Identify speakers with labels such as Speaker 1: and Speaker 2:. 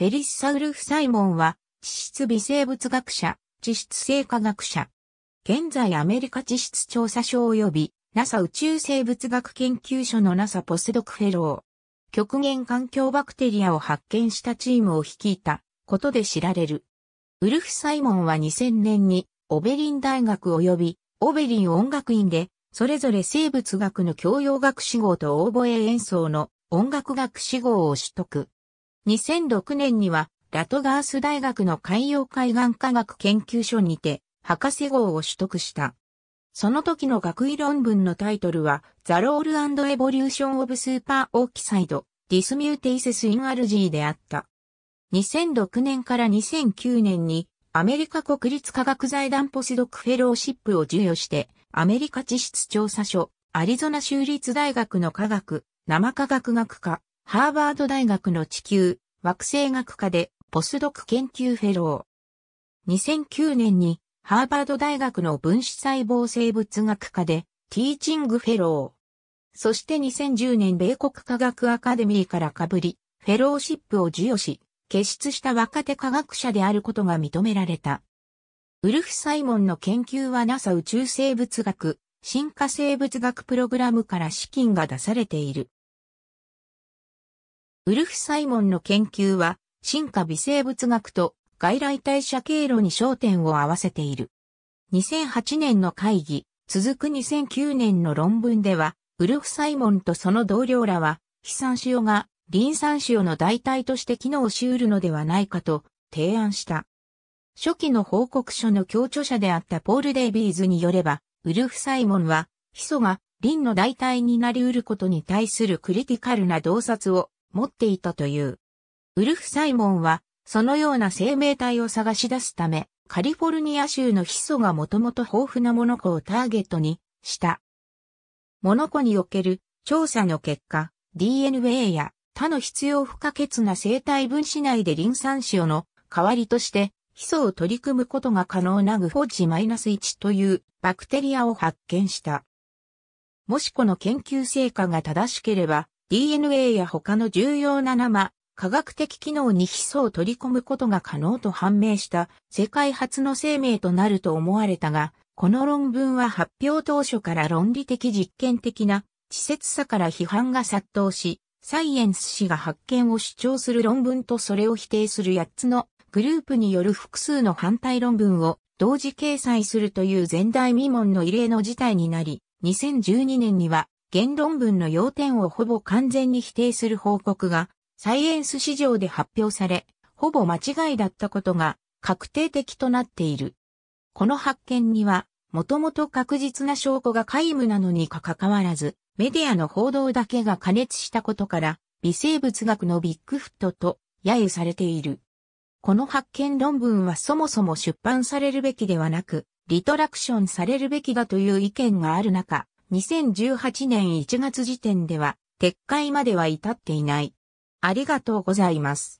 Speaker 1: フェリッサウルフ・サイモンは、地質微生物学者、地質生化学者。現在アメリカ地質調査所及び、NASA 宇宙生物学研究所の NASA ポスドクフェロー。極限環境バクテリアを発見したチームを率いたことで知られる。ウルフ・サイモンは2000年にオベリン大学及びオベリン音楽院でそれぞれ生物学の教養学士号とオーボエ演奏の音楽学士号を取得。2006年には、ラトガース大学の海洋海岸科学研究所にて、博士号を取得した。その時の学位論文のタイトルは、ザロールエボリューションオブスーパーオーキサイド、ディスミューテイセスインアルジーであった。2006年から2009年に、アメリカ国立科学財団ポスドクフェローシップを授与して、アメリカ地質調査所、アリゾナ州立大学の科学、生科学学科、ハーバード大学の地球、惑星学科でポスドク研究フェロー。2009年にハーバード大学の分子細胞生物学科でティーチングフェロー。そして2010年米国科学アカデミーからかぶり、フェローシップを授与し、結出した若手科学者であることが認められた。ウルフ・サイモンの研究は NASA 宇宙生物学、進化生物学プログラムから資金が出されている。ウルフ・サイモンの研究は、進化微生物学と外来代謝経路に焦点を合わせている。2008年の会議、続く2009年の論文では、ウルフ・サイモンとその同僚らは、非酸塩がリン酸塩の代替として機能し得るのではないかと提案した。初期の報告書の協著者であったポール・デイビーズによれば、ウルフ・サイモンは、ヒ素がリンの代替になり得ることに対するクリティカルな洞察を持っていたという。ウルフ・サイモンは、そのような生命体を探し出すため、カリフォルニア州のヒ素がもともと豊富なモノコをターゲットにした。モノコにおける調査の結果、DNA や他の必要不可欠な生体分子内でリン酸塩の代わりとして、ヒ素を取り組むことが可能なグフォッジマイナ -1 というバクテリアを発見した。もしこの研究成果が正しければ、DNA や他の重要な生、科学的機能にヒ素を取り込むことが可能と判明した世界初の生命となると思われたが、この論文は発表当初から論理的実験的な稚拙さから批判が殺到し、サイエンス誌が発見を主張する論文とそれを否定する8つのグループによる複数の反対論文を同時掲載するという前代未聞の異例の事態になり、2012年には原論文の要点をほぼ完全に否定する報告が、サイエンス市場で発表され、ほぼ間違いだったことが確定的となっている。この発見には、もともと確実な証拠が皆無なのにかかわらず、メディアの報道だけが加熱したことから、微生物学のビッグフットと揶揄されている。この発見論文はそもそも出版されるべきではなく、リトラクションされるべきだという意見がある中、2018年1月時点では撤回までは至っていない。ありがとうございます。